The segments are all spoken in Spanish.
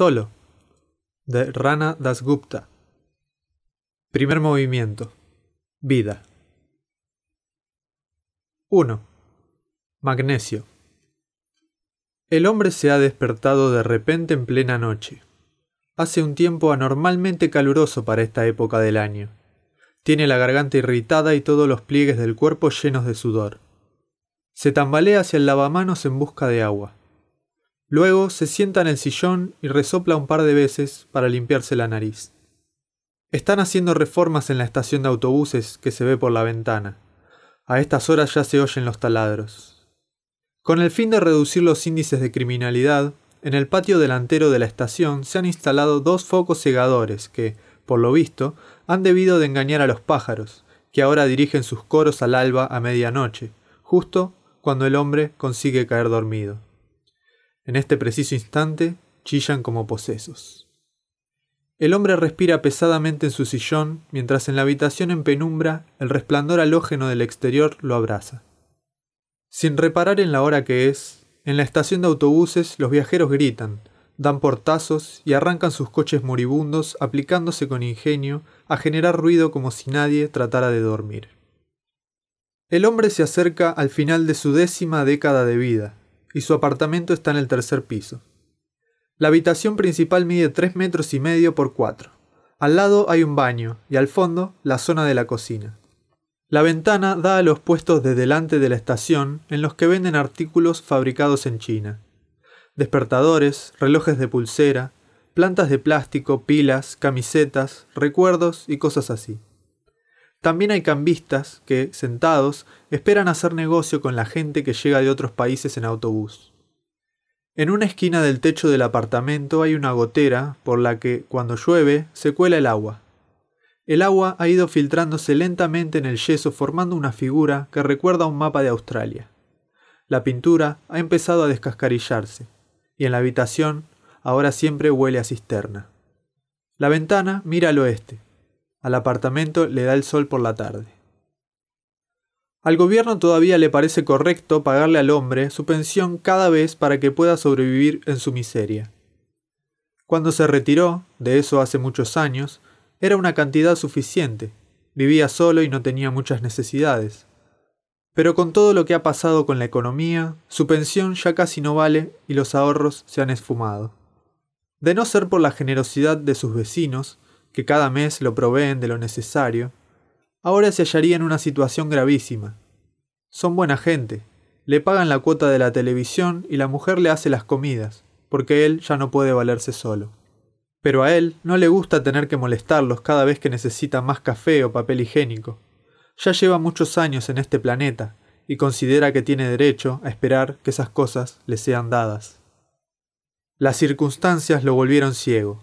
Solo de Rana Dasgupta. Primer movimiento. Vida. 1. Magnesio. El hombre se ha despertado de repente en plena noche. Hace un tiempo anormalmente caluroso para esta época del año. Tiene la garganta irritada y todos los pliegues del cuerpo llenos de sudor. Se tambalea hacia el lavamanos en busca de agua. Luego se sienta en el sillón y resopla un par de veces para limpiarse la nariz. Están haciendo reformas en la estación de autobuses que se ve por la ventana. A estas horas ya se oyen los taladros. Con el fin de reducir los índices de criminalidad, en el patio delantero de la estación se han instalado dos focos cegadores que, por lo visto, han debido de engañar a los pájaros, que ahora dirigen sus coros al alba a medianoche, justo cuando el hombre consigue caer dormido. En este preciso instante chillan como posesos. El hombre respira pesadamente en su sillón mientras en la habitación en penumbra el resplandor halógeno del exterior lo abraza. Sin reparar en la hora que es, en la estación de autobuses los viajeros gritan, dan portazos y arrancan sus coches moribundos aplicándose con ingenio a generar ruido como si nadie tratara de dormir. El hombre se acerca al final de su décima década de vida, y su apartamento está en el tercer piso. La habitación principal mide 3 metros y medio por 4. Al lado hay un baño y al fondo la zona de la cocina. La ventana da a los puestos de delante de la estación en los que venden artículos fabricados en China. Despertadores, relojes de pulsera, plantas de plástico, pilas, camisetas, recuerdos y cosas así. También hay cambistas que, sentados, esperan hacer negocio con la gente que llega de otros países en autobús. En una esquina del techo del apartamento hay una gotera por la que, cuando llueve, se cuela el agua. El agua ha ido filtrándose lentamente en el yeso formando una figura que recuerda a un mapa de Australia. La pintura ha empezado a descascarillarse, y en la habitación ahora siempre huele a cisterna. La ventana mira al oeste, al apartamento le da el sol por la tarde. Al gobierno todavía le parece correcto pagarle al hombre su pensión cada vez para que pueda sobrevivir en su miseria. Cuando se retiró, de eso hace muchos años, era una cantidad suficiente. Vivía solo y no tenía muchas necesidades. Pero con todo lo que ha pasado con la economía, su pensión ya casi no vale y los ahorros se han esfumado. De no ser por la generosidad de sus vecinos, que cada mes lo proveen de lo necesario, ahora se hallaría en una situación gravísima. Son buena gente, le pagan la cuota de la televisión y la mujer le hace las comidas, porque él ya no puede valerse solo. Pero a él no le gusta tener que molestarlos cada vez que necesita más café o papel higiénico. Ya lleva muchos años en este planeta y considera que tiene derecho a esperar que esas cosas le sean dadas. Las circunstancias lo volvieron ciego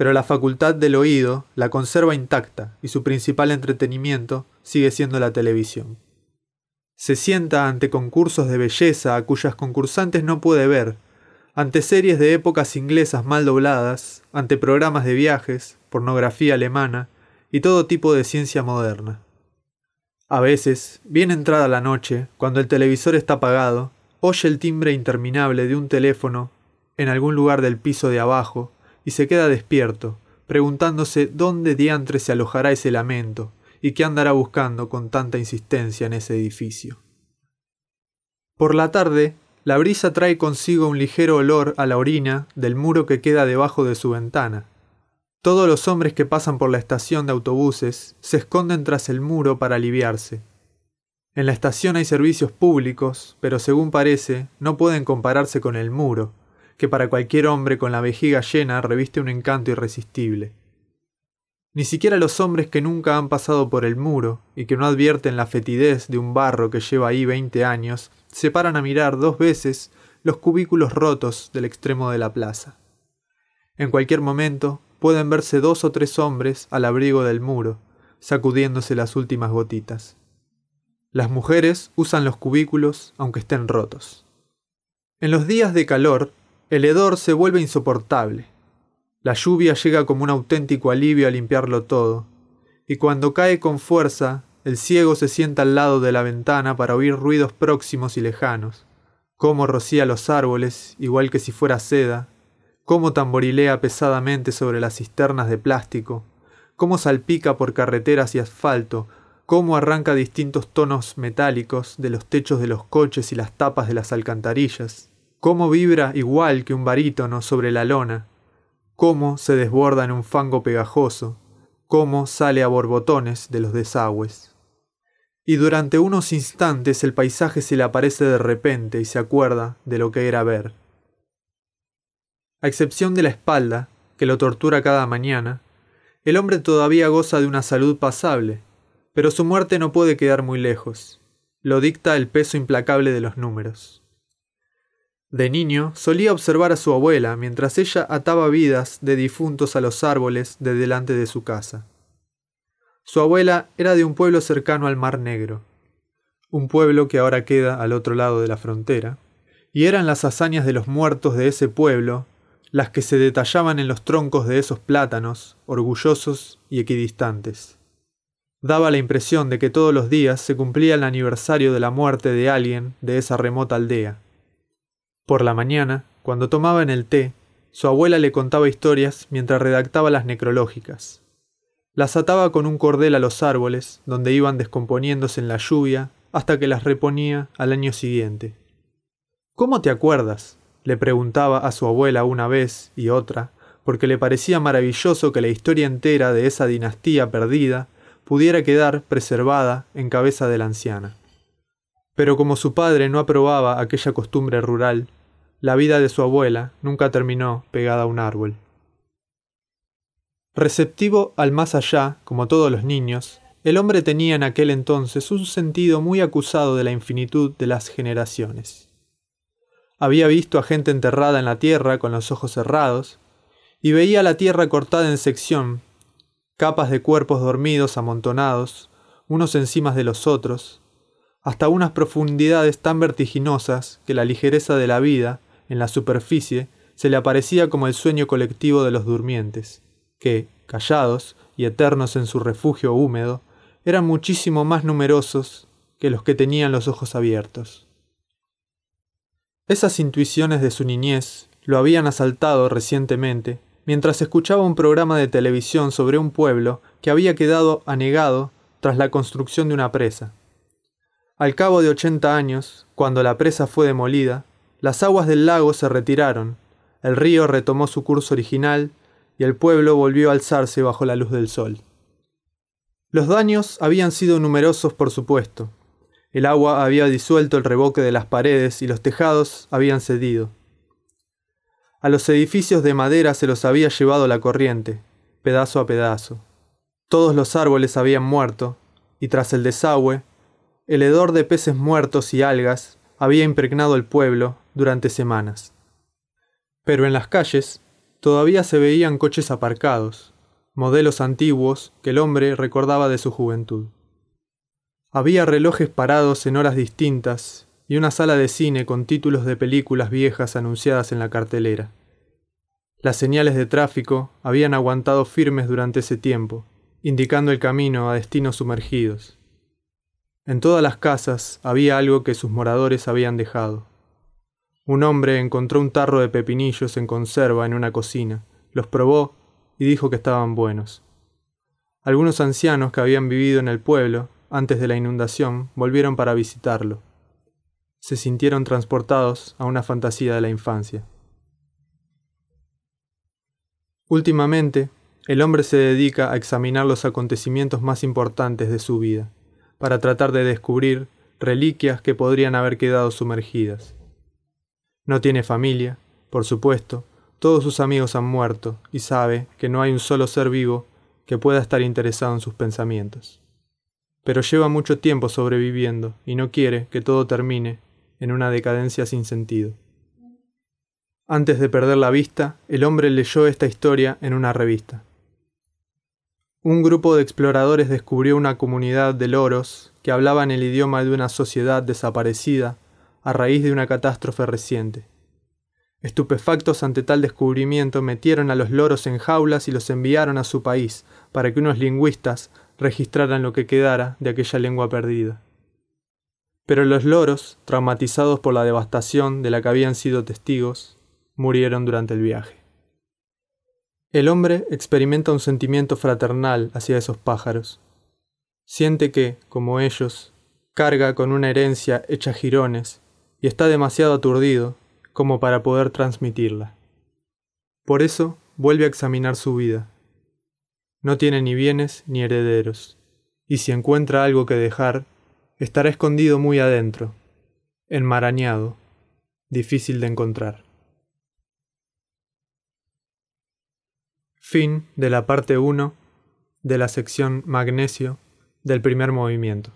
pero la facultad del oído la conserva intacta y su principal entretenimiento sigue siendo la televisión. Se sienta ante concursos de belleza a cuyas concursantes no puede ver, ante series de épocas inglesas mal dobladas, ante programas de viajes, pornografía alemana y todo tipo de ciencia moderna. A veces, bien entrada la noche, cuando el televisor está apagado, oye el timbre interminable de un teléfono en algún lugar del piso de abajo y se queda despierto, preguntándose dónde diantre se alojará ese lamento y qué andará buscando con tanta insistencia en ese edificio. Por la tarde, la brisa trae consigo un ligero olor a la orina del muro que queda debajo de su ventana. Todos los hombres que pasan por la estación de autobuses se esconden tras el muro para aliviarse. En la estación hay servicios públicos, pero según parece, no pueden compararse con el muro, que para cualquier hombre con la vejiga llena reviste un encanto irresistible. Ni siquiera los hombres que nunca han pasado por el muro y que no advierten la fetidez de un barro que lleva ahí veinte años se paran a mirar dos veces los cubículos rotos del extremo de la plaza. En cualquier momento pueden verse dos o tres hombres al abrigo del muro, sacudiéndose las últimas gotitas. Las mujeres usan los cubículos aunque estén rotos. En los días de calor, el hedor se vuelve insoportable. La lluvia llega como un auténtico alivio a limpiarlo todo, y cuando cae con fuerza, el ciego se sienta al lado de la ventana para oír ruidos próximos y lejanos, cómo rocía los árboles, igual que si fuera seda, cómo tamborilea pesadamente sobre las cisternas de plástico, cómo salpica por carreteras y asfalto, cómo arranca distintos tonos metálicos de los techos de los coches y las tapas de las alcantarillas, cómo vibra igual que un barítono sobre la lona, cómo se desborda en un fango pegajoso, cómo sale a borbotones de los desagües. Y durante unos instantes el paisaje se le aparece de repente y se acuerda de lo que era ver. A excepción de la espalda, que lo tortura cada mañana, el hombre todavía goza de una salud pasable, pero su muerte no puede quedar muy lejos. Lo dicta el peso implacable de los números. De niño, solía observar a su abuela mientras ella ataba vidas de difuntos a los árboles de delante de su casa. Su abuela era de un pueblo cercano al Mar Negro, un pueblo que ahora queda al otro lado de la frontera, y eran las hazañas de los muertos de ese pueblo las que se detallaban en los troncos de esos plátanos, orgullosos y equidistantes. Daba la impresión de que todos los días se cumplía el aniversario de la muerte de alguien de esa remota aldea por la mañana, cuando tomaban el té, su abuela le contaba historias mientras redactaba las necrológicas. Las ataba con un cordel a los árboles, donde iban descomponiéndose en la lluvia, hasta que las reponía al año siguiente. ¿Cómo te acuerdas? le preguntaba a su abuela una vez y otra, porque le parecía maravilloso que la historia entera de esa dinastía perdida pudiera quedar preservada en cabeza de la anciana. Pero como su padre no aprobaba aquella costumbre rural, la vida de su abuela nunca terminó pegada a un árbol. Receptivo al más allá, como todos los niños, el hombre tenía en aquel entonces un sentido muy acusado de la infinitud de las generaciones. Había visto a gente enterrada en la tierra con los ojos cerrados, y veía la tierra cortada en sección, capas de cuerpos dormidos amontonados, unos encima de los otros, hasta unas profundidades tan vertiginosas que la ligereza de la vida, en la superficie, se le aparecía como el sueño colectivo de los durmientes, que, callados y eternos en su refugio húmedo, eran muchísimo más numerosos que los que tenían los ojos abiertos. Esas intuiciones de su niñez lo habían asaltado recientemente mientras escuchaba un programa de televisión sobre un pueblo que había quedado anegado tras la construcción de una presa. Al cabo de 80 años, cuando la presa fue demolida, las aguas del lago se retiraron, el río retomó su curso original y el pueblo volvió a alzarse bajo la luz del sol. Los daños habían sido numerosos, por supuesto. El agua había disuelto el reboque de las paredes y los tejados habían cedido. A los edificios de madera se los había llevado la corriente, pedazo a pedazo. Todos los árboles habían muerto, y tras el desagüe, el hedor de peces muertos y algas había impregnado el pueblo durante semanas. Pero en las calles todavía se veían coches aparcados, modelos antiguos que el hombre recordaba de su juventud. Había relojes parados en horas distintas y una sala de cine con títulos de películas viejas anunciadas en la cartelera. Las señales de tráfico habían aguantado firmes durante ese tiempo, indicando el camino a destinos sumergidos. En todas las casas había algo que sus moradores habían dejado. Un hombre encontró un tarro de pepinillos en conserva en una cocina, los probó y dijo que estaban buenos. Algunos ancianos que habían vivido en el pueblo antes de la inundación volvieron para visitarlo. Se sintieron transportados a una fantasía de la infancia. Últimamente, el hombre se dedica a examinar los acontecimientos más importantes de su vida para tratar de descubrir reliquias que podrían haber quedado sumergidas. No tiene familia, por supuesto, todos sus amigos han muerto y sabe que no hay un solo ser vivo que pueda estar interesado en sus pensamientos. Pero lleva mucho tiempo sobreviviendo y no quiere que todo termine en una decadencia sin sentido. Antes de perder la vista, el hombre leyó esta historia en una revista un grupo de exploradores descubrió una comunidad de loros que hablaban el idioma de una sociedad desaparecida a raíz de una catástrofe reciente. Estupefactos ante tal descubrimiento, metieron a los loros en jaulas y los enviaron a su país para que unos lingüistas registraran lo que quedara de aquella lengua perdida. Pero los loros, traumatizados por la devastación de la que habían sido testigos, murieron durante el viaje. El hombre experimenta un sentimiento fraternal hacia esos pájaros. Siente que, como ellos, carga con una herencia hecha jirones y está demasiado aturdido como para poder transmitirla. Por eso vuelve a examinar su vida. No tiene ni bienes ni herederos, y si encuentra algo que dejar, estará escondido muy adentro, enmarañado, difícil de encontrar. Fin de la parte 1 de la sección magnesio del primer movimiento.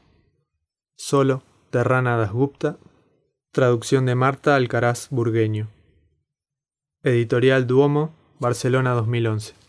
Solo de Rana Dasgupta. Traducción de Marta Alcaraz Burgueño. Editorial Duomo, Barcelona 2011.